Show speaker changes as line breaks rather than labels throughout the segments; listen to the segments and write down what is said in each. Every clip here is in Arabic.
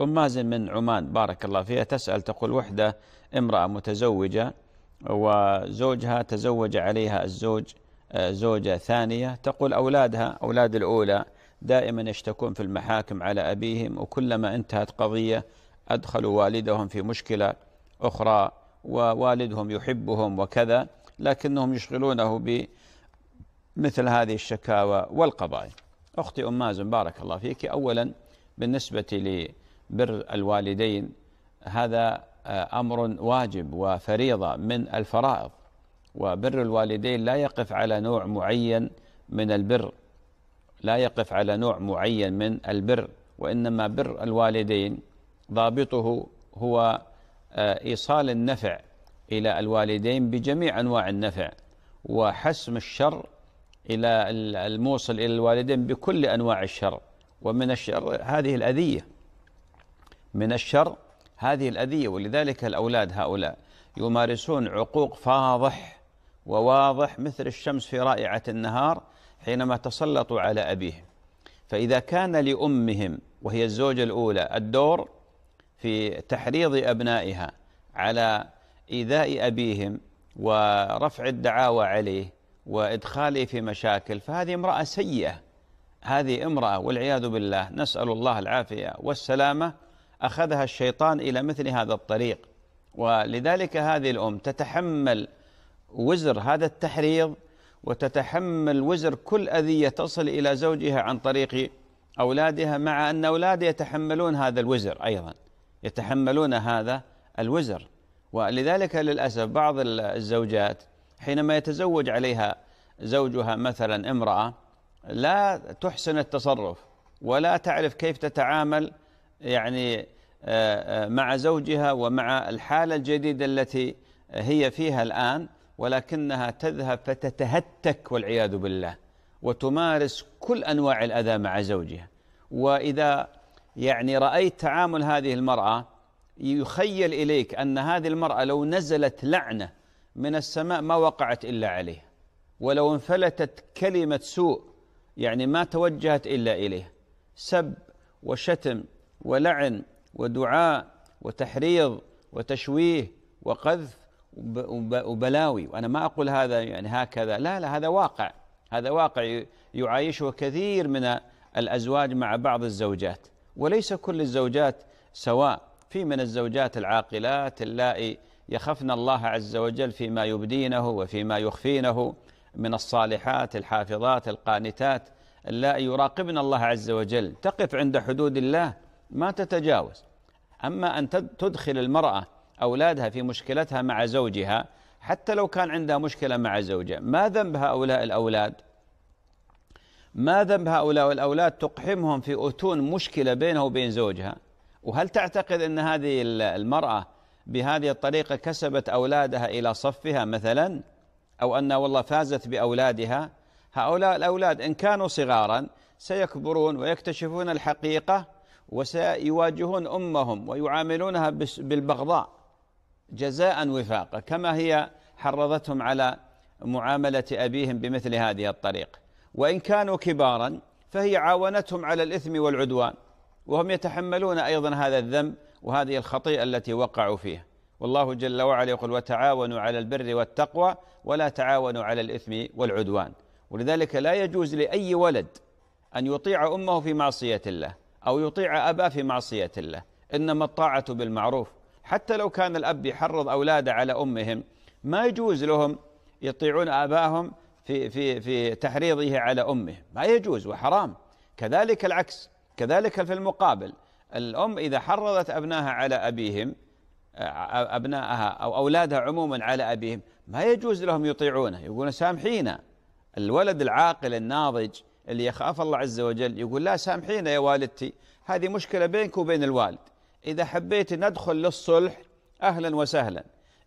أم مازن من عمان بارك الله فيها تسأل تقول وحدة امرأة متزوجة وزوجها تزوج عليها الزوج آه، زوجة ثانية تقول أولادها أولاد الأولى دائما يشتكون في المحاكم على أبيهم وكلما انتهت قضية أدخلوا والدهم في مشكلة أخرى ووالدهم يحبهم وكذا لكنهم يشغلونه بمثل هذه الشكاوى والقضايا أختي أم مازن بارك الله فيك أولا بالنسبة لي بر الوالدين هذا آه، امر واجب وفريضه من الفرائض وبر الوالدين لا يقف على نوع معين من البر لا يقف على نوع معين من البر وانما بر الوالدين ضابطه هو آه، ايصال النفع الى الوالدين بجميع انواع النفع وحسم الشر الى الموصل الى الوالدين بكل انواع الشر ومن الشر هذه الاذيه من الشر هذه الأذية ولذلك الأولاد هؤلاء يمارسون عقوق فاضح وواضح مثل الشمس في رائعة النهار حينما تسلطوا على أبيهم فإذا كان لأمهم وهي الزوجة الأولى الدور في تحريض أبنائها على إيذاء أبيهم ورفع الدعاوى عليه وإدخاله في مشاكل فهذه امرأة سيئة هذه امرأة والعياذ بالله نسأل الله العافية والسلامة أخذها الشيطان إلى مثل هذا الطريق ولذلك هذه الأم تتحمل وزر هذا التحريض وتتحمل وزر كل أذية تصل إلى زوجها عن طريق أولادها مع أن أولادها يتحملون هذا الوزر أيضا يتحملون هذا الوزر ولذلك للأسف بعض الزوجات حينما يتزوج عليها زوجها مثلا امرأة لا تحسن التصرف ولا تعرف كيف تتعامل يعني آه، آه، مع زوجها ومع الحالة الجديدة التي هي فيها الآن ولكنها تذهب فتتهتك والعياذ بالله وتمارس كل أنواع الأذى مع زوجها وإذا يعني رأيت تعامل هذه المرأة يخيل إليك أن هذه المرأة لو نزلت لعنة من السماء ما وقعت إلا عليها ولو انفلتت كلمة سوء يعني ما توجهت إلا إليها سب وشتم ولعن ودعاء وتحريض وتشويه وقذف وبلاوي وأنا ما أقول هذا يعني هكذا لا لا هذا واقع هذا واقع يعايشه كثير من الأزواج مع بعض الزوجات وليس كل الزوجات سواء في من الزوجات العاقلات اللائي يخفن الله عز وجل فيما يبدينه وفيما يخفينه من الصالحات الحافظات القانتات اللائي يراقبن الله عز وجل تقف عند حدود الله ما تتجاوز أما أن تدخل المرأة أولادها في مشكلتها مع زوجها حتى لو كان عندها مشكلة مع زوجها ما ذنب هؤلاء الأولاد ما ذنب هؤلاء الأولاد تقحمهم في أتون مشكلة بينه وبين زوجها وهل تعتقد أن هذه المرأة بهذه الطريقة كسبت أولادها إلى صفها مثلا أو أن والله فازت بأولادها هؤلاء الأولاد إن كانوا صغارا سيكبرون ويكتشفون الحقيقة وسيواجهون أمهم ويعاملونها بالبغضاء جزاء وفاقا كما هي حرضتهم على معاملة أبيهم بمثل هذه الطريقة وإن كانوا كبارا فهي عاونتهم على الإثم والعدوان وهم يتحملون أيضا هذا الذنب وهذه الخطيئة التي وقعوا فيها والله جل وعلا يقول وتعاونوا على البر والتقوى ولا تعاونوا على الإثم والعدوان ولذلك لا يجوز لأي ولد أن يطيع أمه في معصية الله أو يطيع أباه في معصية الله إنما الطاعة بالمعروف حتى لو كان الأب يحرض أولاده على أمهم ما يجوز لهم يطيعون آباهم في في في تحريضه على امه ما يجوز وحرام كذلك العكس كذلك في المقابل الام اذا حرضت ابنائها على ابيهم آه، أبناءها او اولادها عموما على ابيهم ما يجوز لهم يطيعونه يقولون سامحينا الولد العاقل الناضج اللي يخاف الله عز وجل يقول لا سامحينا يا والدتي هذه مشكلة بينك وبين الوالد إذا حبيت ندخل للصلح أهلا وسهلا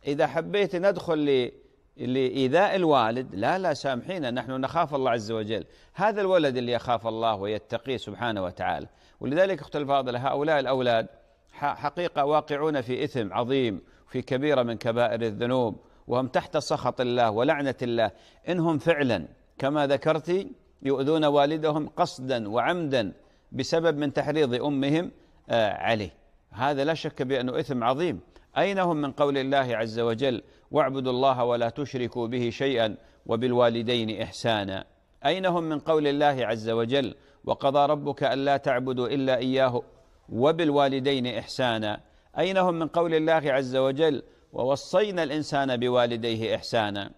إذا حبيت ندخل لإيذاء الوالد لا لا سامحينا نحن نخاف الله عز وجل هذا الولد اللي يخاف الله ويتقيه سبحانه وتعالى ولذلك أخت الفاضلة هؤلاء الأولاد حقيقة واقعون في إثم عظيم في كبيرة من كبائر الذنوب وهم تحت سخط الله ولعنة الله إنهم فعلا كما ذكرتي يؤذون والدهم قصدا وعمدا بسبب من تحريض أمهم آه، عليه هذا لا شك بأنه إثم عظيم أين هم من قول الله عز وجل واعبدوا الله ولا تشركوا به شيئا وبالوالدين إحسانا أين هم من قول الله عز وجل وقضى ربك ألا تعبدوا إلا إياه وبالوالدين إحسانا أين هم من قول الله عز وجل ووصينا الإنسان بوالديه إحسانا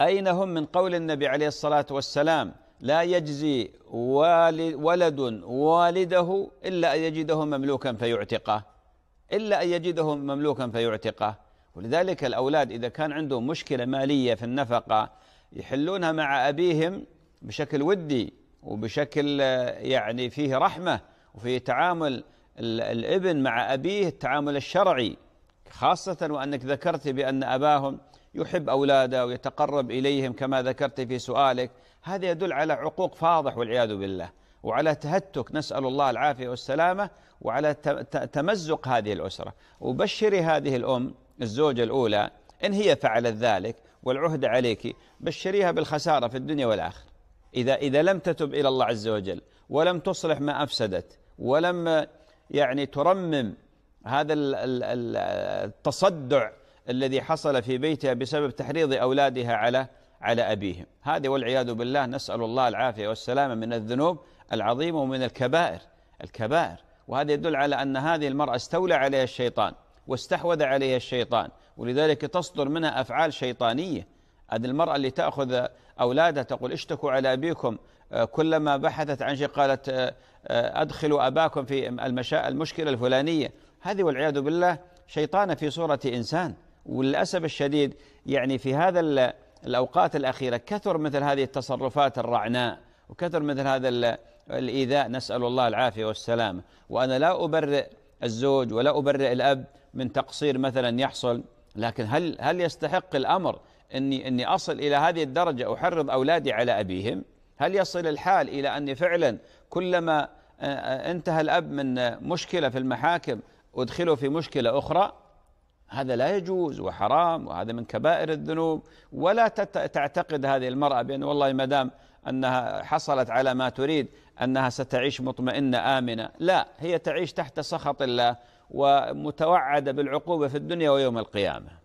أين هم من قول النبي عليه الصلاة والسلام لا يجزي ولد والده إلا أن يجده مملوكا فيعتقه إلا أن يجده مملوكا فيعتقه ولذلك الأولاد إذا كان عندهم مشكلة مالية في النفقة يحلونها مع أبيهم بشكل ودي وبشكل آه، يعني فيه رحمة وفيه تعامل الابن مع أبيه التعامل الشرعي خاصة وأنك ذكرت بأن أباهم يحب أولاده ويتقرب إليهم كما ذكرت في سؤالك هذا يدل على عقوق فاضح والعياذ بالله وعلى تهتك نسأل الله العافية والسلامة وعلى تمزق هذه الأسرة وبشري هذه الأم الزوجة الأولى إن هي فعلت ذلك والعهد عليك بشريها بالخسارة في الدنيا والآخرة إذا إذا لم تتب إلى الله عز وجل ولم تصلح ما أفسدت ولم يعني ترمم هذا التصدع الذي حصل في بيتها بسبب تحريض أولادها على على أبيهم هذه والعياذ بالله نسأل الله العافية والسلامة من الذنوب العظيمة ومن الكبائر الكبائر وهذا يدل على أن هذه المرأة استولى عليها الشيطان واستحوذ عليها الشيطان ولذلك تصدر منها أفعال شيطانية هذه المرأة اللي تأخذ أولادها تقول اشتكوا على أبيكم آه، كلما بحثت عن شيء قالت آه، آه، أدخلوا أباكم في المشكلة الفلانية هذه والعياذ بالله شيطانة في صورة إنسان وللأسف الشديد يعني في هذا الأوقات الأخيرة كثر مثل هذه التصرفات الرعناء وكثر مثل هذا الإيذاء نسأل الله العافية والسلامة وأنا لا أبرئ الزوج ولا أبرئ الأب من تقصير مثلا يحصل لكن هل هل يستحق الأمر أني أني أصل إلى هذه الدرجة أحرض أولادي على أبيهم هل يصل الحال إلى أني فعلا كلما انتهى الأب من مشكلة في المحاكم أدخله في مشكلة أخرى هذا لا يجوز وحرام وهذا من كبائر الذنوب ولا تعتقد هذه المرأة بأن والله ما دام أنها حصلت على ما تريد أنها ستعيش مطمئنة آمنة لا هي تعيش تحت سخط الله ومتوعدة بالعقوبة في الدنيا ويوم القيامة